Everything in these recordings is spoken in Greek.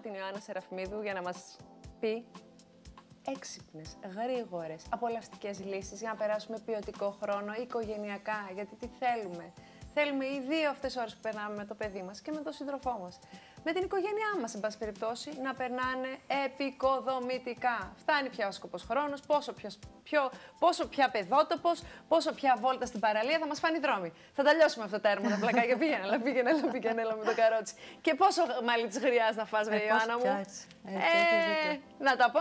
την Ιωάννα Σεραφμίδου για να μας πει έξυπνες, γρήγορες, απολαυστικές λύσεις για να περάσουμε ποιοτικό χρόνο οικογενειακά. Γιατί τι θέλουμε. Θέλουμε οι δύο αυτές ώρες που περνάμε με το παιδί μας και με τον σύντροφό μας με την οικογένειά μας, εν πάση περιπτώσει, να περνάνε επικοδομητικά. Φτάνει πια ο σκοπό χρόνος, πόσο, πιο, πόσο πια παιδότοπο, πόσο πια βόλτα στην παραλία θα μας φάνει δρόμοι. Θα τα λιώσουμε αυτό το τέρμα τα πλακάκια. πήγαινε, αλλά πήγαινε, αλλά πήγαινε, με το καρότσι. Και πόσο μαλλί της χρειά να φας, ε, Ιωάννα μου. Έτσι, ε, να τα πω,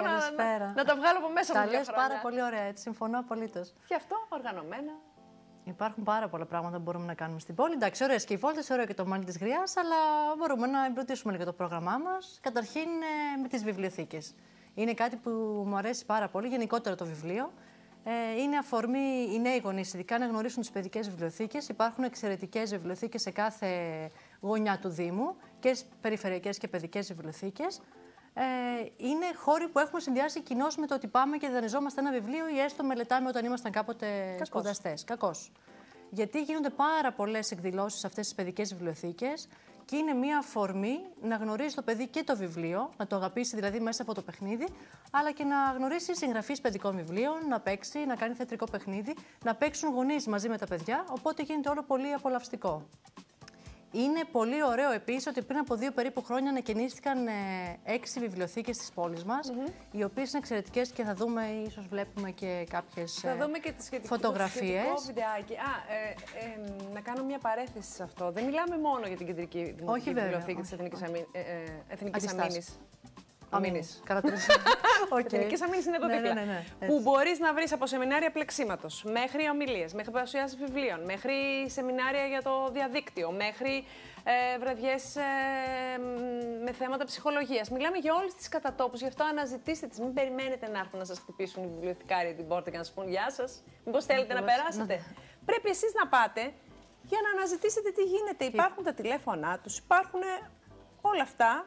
να, τα βγάλω από μέσα μου. Τα πάρα πολύ ωραία, έτσι. Συμφωνώ απολύτως. Γι' αυτό οργανωμένα, Υπάρχουν πάρα πολλά πράγματα που μπορούμε να κάνουμε στην πόλη. Εντάξει, ωραίε και οι βόλτες, και το μάλι της γριάς, αλλά μπορούμε να εμπλουτίσουμε λίγο το πρόγραμμά μας. Καταρχήν ε, με τις βιβλιοθήκες. Είναι κάτι που μου αρέσει πάρα πολύ, γενικότερα το βιβλίο. Ε, είναι αφορμή οι νέοι γονείς, ειδικά να γνωρίσουν τις παιδικές βιβλιοθήκες. Υπάρχουν εξαιρετικές βιβλιοθήκες σε κάθε γωνιά του Δήμου και περιφερειακές και παιδικές βιβλιοθήκες ε, είναι χώροι που έχουμε συνδυάσει κοινώς με το ότι πάμε και δανειζόμαστε ένα βιβλίο ή έστω μελετάμε όταν ήμασταν κάποτε σπουδαστέ. Κακώ. Γιατί γίνονται πάρα πολλές εκδηλώσεις σε αυτές τις παιδικές βιβλιοθήκες και είναι μια αφορμή να γνωρίζεις το παιδί και το βιβλίο, να το αγαπήσεις δηλαδή μέσα από το παιχνίδι, αλλά και να γνωρίσει συγγραφείς παιδικών βιβλίων, να παίξει, να κάνει θεατρικό παιχνίδι, να παίξουν γονείς μαζί με τα παιδιά. Οπότε γίνεται όλο πολύ απολαυστικό. Είναι πολύ ωραίο επίσης ότι πριν από δύο περίπου χρόνια ανακαινίστηκαν ε, έξι βιβλιοθήκες της πόλης μας, οι οποίες είναι εξαιρετικές και θα δούμε, ίσως βλέπουμε και κάποιες φωτογραφίε. Θα ε, δούμε και το βιντεάκι. Α, ε, ε, να κάνω μια παρέθεση σε αυτό. Δεν μιλάμε μόνο για την κεντρική δημοτική Όχι, βιβλιοθήκη της Εθνική Αμήνης αμήνης. Εθνικέ αμήνε είναι εδώ ναι, δίπλα. Ναι, ναι, ναι, που μπορείς να βρεις από σεμινάρια πλεξίματος μέχρι ομιλίες, μέχρι παρουσιάσεις βιβλίων, μέχρι σεμινάρια για το διαδίκτυο, μέχρι ε, βραδιές ε, με θέματα ψυχολογίας. Μιλάμε για όλε τις κατατόπους, γι' αυτό αναζητήστε τις. Μην περιμένετε να έρθουν να σας χτυπήσουν οι βιβλιοθηκάροι την πόρτα και να σας πούν Γεια σας. Μήπως θέλετε να περάσετε. Ναι. Πρέπει εσείς να πάτε για να αναζητήσετε τι γίνεται. Υπάρχουν τα τηλέφωνά τους, υπάρχουν όλα αυτά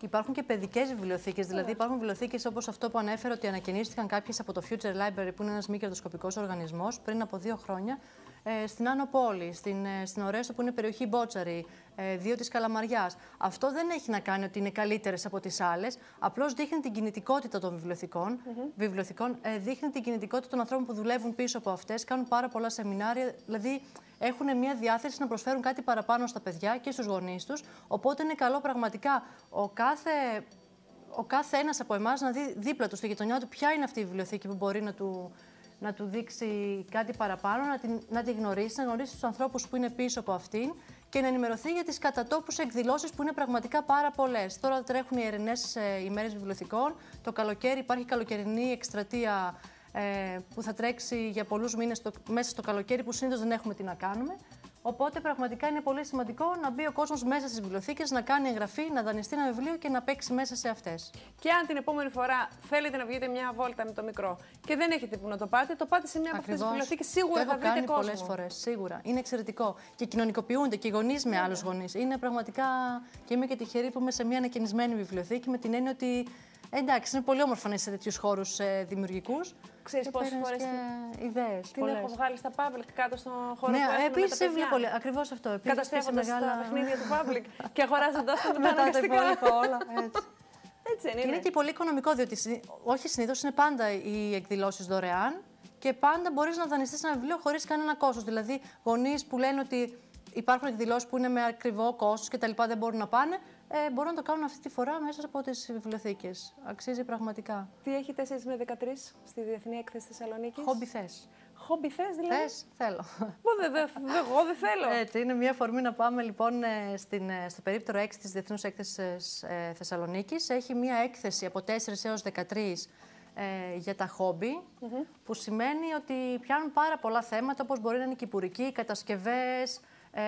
Υπάρχουν και παιδικές βιβλιοθήκες. Δηλαδή, υπάρχουν βιβλιοθήκες όπως αυτό που ανέφερε ότι ανακαινίστηκαν κάποιες από το Future Library, που είναι ένας μη κερδοσκοπικός οργανισμός πριν από δύο χρόνια, ε, στην Άνω Πόλη, στην, ε, στην Ορέστο, που είναι περιοχή Μπότσαρη, ε, δύο της Καλαμαριάς. Αυτό δεν έχει να κάνει ότι είναι καλύτερες από τις άλλες. Απλώς δείχνει την κινητικότητα των βιβλιοθηκών. Mm-hmm. βιβλιοθηκών ε, δείχνει την κινητικότητα των ανθρώπων που δουλεύουν πίσω από αυτές, κάνουν πάρα πολλά σεμινάρια. Δηλαδή έχουν μια διάθεση να προσφέρουν κάτι παραπάνω στα παιδιά και στους γονείς τους. Οπότε είναι καλό πραγματικά ο κάθε ο κάθε ένας από εμάς να δει δίπλα του, στη γειτονιά του, ποια είναι αυτή η βιβλιοθήκη που μπορεί να του, να του δείξει κάτι παραπάνω, να, να τη γνωρίσει, να γνωρίσει τους ανθρώπους που είναι πίσω από αυτήν και να ενημερωθεί για τις κατατόπους εκδηλώσεις που είναι πραγματικά πάρα πολλές. Τώρα τρέχουν οι ερηνές ημέρε ε, βιβλιοθηκών. Το καλοκαίρι υπάρχει καλοκαιρινή εκστρατεία ε, που θα τρέξει για πολλούς μήνες μέσα στο καλοκαίρι, που συνήθως δεν έχουμε τι να κάνουμε. Οπότε πραγματικά είναι πολύ σημαντικό να μπει ο κόσμος μέσα στις βιβλιοθήκες, να κάνει εγγραφή, να δανειστεί ένα βιβλίο και να παίξει μέσα σε αυτές. Και αν την επόμενη φορά θέλετε να βγείτε μια βόλτα με το μικρό και δεν έχετε που να το πάτε, το πάτε σε μια Ακριβώς. από αυτές τις βιβλιοθήκες. Σίγουρα θα βρείτε κόσμο. Πολλέ φορές, σίγουρα. Είναι εξαιρετικό. Και κοινωνικοποιούνται και οι γονείς με άλλους γονείς. Είναι πραγματικά. Και είμαι και τυχερή που είμαι σε μια ανακαινισμένη βιβλιοθήκη με την έννοια ότι. Εντάξει, είναι πολύ όμορφο να είσαι σε τέτοιους χώρους ε, δημιουργικούς. Ξέρεις πόσε φορέ. Ιδέες. Την πολλές. έχω βγάλει στα public κάτω στον χώρο ναι, που Επίση πολύ. Ακριβώς αυτό. Καταστρέφοντα μεγάλα... τα παιχνίδια του public και αγοράζοντά τα μετά τα υπόλοιπα όλα. Έτσι. Έτσι είναι. Και είναι και πολύ οικονομικό, διότι όχι συνήθως είναι πάντα οι εκδηλώσεις δωρεάν και πάντα μπορείς να δανειστείς ένα βιβλίο χωρίς κανένα κόστος. Δηλαδή, γονείς που λένε ότι υπάρχουν εκδηλώσεις που είναι με ακριβό κόστος και τα λοιπά δεν μπορούν να πάνε, ε, μπορούν να το κάνουν αυτή τη φορά μέσα από τις βιβλιοθήκες. Αξίζει πραγματικά. Τι έχει 4 με 13 στη Διεθνή Έκθεση Θεσσαλονίκης. Χόμπι θες. Χόμπι θες, δηλαδή. Θες, θέλω. Μα δε, εγώ δεν θέλω. Έτσι, είναι μια φορμή να πάμε λοιπόν ε, στην, ε, στο περίπτερο 6 της Διεθνούς Έκθεσης ε, Θεσσαλονίκης. Έχει μια έκθεση από 4 έω 13 για τα χόμπι, που σημαίνει ότι πιάνουν πάρα πολλά θέματα, όπως μπορεί να είναι κυπουρική κατασκευές, ε,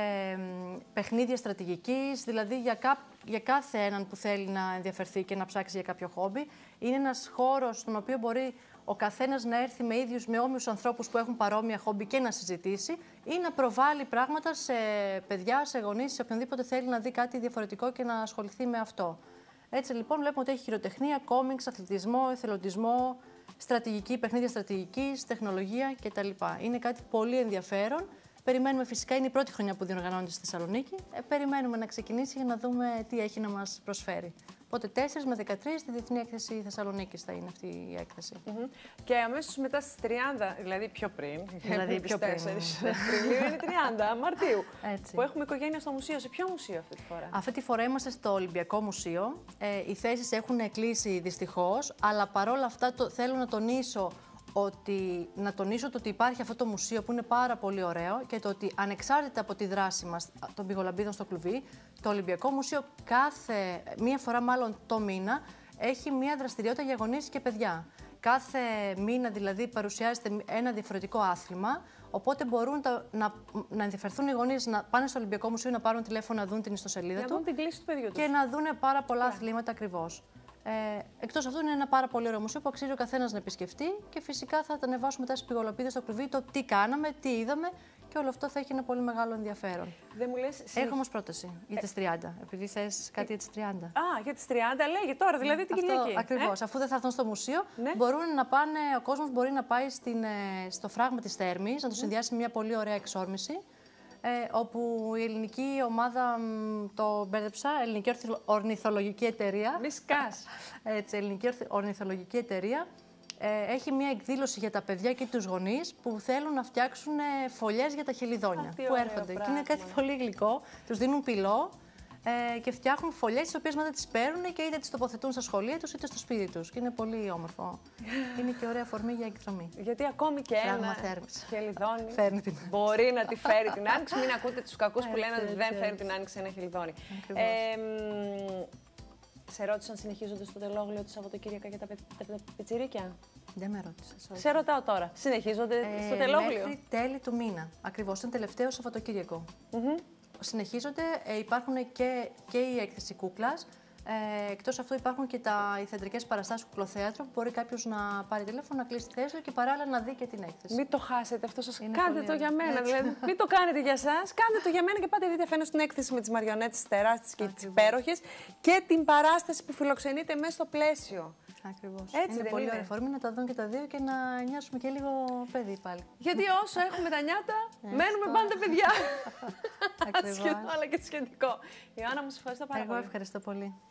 παιχνίδια στρατηγικής, δηλαδή για, κά, για κάθε έναν που θέλει να ενδιαφερθεί και να ψάξει για κάποιο χόμπι. Είναι ένας χώρος στον οποίο μπορεί ο καθένας να έρθει με ίδιους, με όμοιους ανθρώπους που έχουν παρόμοια χόμπι και να συζητήσει ή να προβάλλει πράγματα σε παιδιά, σε γονείς, σε οποιονδήποτε θέλει να δει κάτι διαφορετικό και να ασχοληθεί με αυτό. Έτσι λοιπόν βλέπουμε ότι έχει χειροτεχνία, κόμιξ, αθλητισμό, εθελοντισμό, στρατηγική, παιχνίδια στρατηγικής, τεχνολογία κτλ. Είναι κάτι πολύ ενδιαφέρον Περιμένουμε φυσικά, είναι η πρώτη χρονιά που διοργανώνεται στη Θεσσαλονίκη. Ε, περιμένουμε να ξεκινήσει για να δούμε τι έχει να μας προσφέρει. Οπότε 4 με 13 στη Διεθνή Έκθεση Θεσσαλονίκης θα είναι αυτή η έκθεση. Και αμέσως μετά στις 30, δηλαδή πιο πριν, δηλαδή πιο πριν. 4 ναι. είναι 30 Μαρτίου. Που έχουμε οικογένεια στο μουσείο. Σε ποιο μουσείο αυτή τη φορά. Αυτή τη φορά είμαστε στο Ολυμπιακό Μουσείο. Ε, οι θέσεις έχουν κλείσει δυστυχώς, αλλά παρόλα αυτά το, θέλω να τονίσω ότι να τονίσω το ότι υπάρχει αυτό το μουσείο που είναι πάρα πολύ ωραίο και το ότι ανεξάρτητα από τη δράση μας των πηγολαμπίδων στο κλουβί, το Ολυμπιακό Μουσείο κάθε, μία φορά μάλλον το μήνα, έχει μία δραστηριότητα για γονείς και παιδιά. Κάθε μήνα δηλαδή παρουσιάζεται ένα διαφορετικό άθλημα, οπότε μπορούν να, να ενδιαφερθούν οι γονείς να πάνε στο Ολυμπιακό Μουσείο να πάρουν τηλέφωνο να δουν την ιστοσελίδα του, και να δουν πάρα πολλά yeah. αθλήματα ακριβώς. Ε, Εκτός αυτού, είναι ένα πάρα πολύ ωραίο μουσείο που αξίζει ο καθένας να επισκεφτεί και φυσικά θα τα ανεβάσουμε τα σπιγολοπίδε στο κλουβί, το τι κάναμε, τι είδαμε και όλο αυτό θα έχει ένα πολύ μεγάλο ενδιαφέρον. Δεν μου λες, Έχω όμως πρόταση για τις 30, ε. επειδή θες κάτι για τις 30. Α, για τις 30, λέγε τώρα, δηλαδή την Αυτό, ε. Ακριβώς. Αφού δεν θα έρθουν στο μουσείο, ναι. μπορούν να πάνε, ο κόσμος μπορεί να πάει στην, ε, στο φράγμα της Θέρμης, να το συνδυάσει με μια πολύ ωραία εξόρμηση ε, όπου η ελληνική ομάδα, το μπέρδεψα, ελληνική ορνηθολογική εταιρεία. Μη σκάς. Έτσι, ελληνική ορνηθολογική εταιρεία. Ε, έχει μια εκδήλωση για τα παιδιά και τους γονείς που θέλουν να φτιάξουν ε, φωλιές για τα χελιδόνια που έρχονται. Και είναι κάτι πολύ γλυκό. Τους δίνουν πυλό ε, και φτιάχνουν φωλιές, τις οποίες μετά τις παίρνουν και είτε τις τοποθετούν στα σχολεία τους είτε στο σπίτι τους. Και είναι πολύ όμορφο. είναι και ωραία αφορμή για εκδρομή. Γιατί ακόμη και ένα χελιδόνι φέρνει την μπορεί να τη φέρει την άνοιξη. Μην ακούτε τους κακούς που λένε ότι δεν φέρει την άνοιξη ένα χελιδόνι. Ε, σε ρώτησαν συνεχίζοντα το τελόγλιο του Σαββατοκύριακα για τα πιτσιρίκια. Δεν με ρώτησες. Σε ρωτάω τώρα. Συνεχίζονται ε, στο τελόγλιο. Μέχρι τέλη του μήνα. Ακριβώς. Ακριβώ. τελευταίο Σαββατοκύριακο. Mm συνεχίζονται. Ε, υπάρχουν και, και η έκθεση κούκλας. Ε, Εκτός αυτού υπάρχουν και τα θεατρικές παραστάσεις κουκλοθέατρο που μπορεί κάποιος να πάρει τηλέφωνο, να κλείσει τη θέση του και παράλληλα να δει και την έκθεση. Μην το χάσετε αυτό σας. Κάντε το για μένα. Δηλαδή, μην το κάνετε για εσά. Κάντε το για μένα και πάτε δείτε φαίνεται στην έκθεση με τις μαριονέτες τεράστιες και τις υπέροχες και την παράσταση που φιλοξενείται μέσα στο πλαίσιο. Ακριβώς. Έτσι είναι πολύ ωραία να τα δουν και τα δύο και να νιώσουμε και λίγο παιδί πάλι. Γιατί όσο έχουμε τα νιάτα, μένουμε πάντα παιδιά. Ακριβώς. αλλά και σχετικό. Ιωάννα, μου σε ευχαριστώ πάρα πολύ. Εγώ ευχαριστώ πολύ.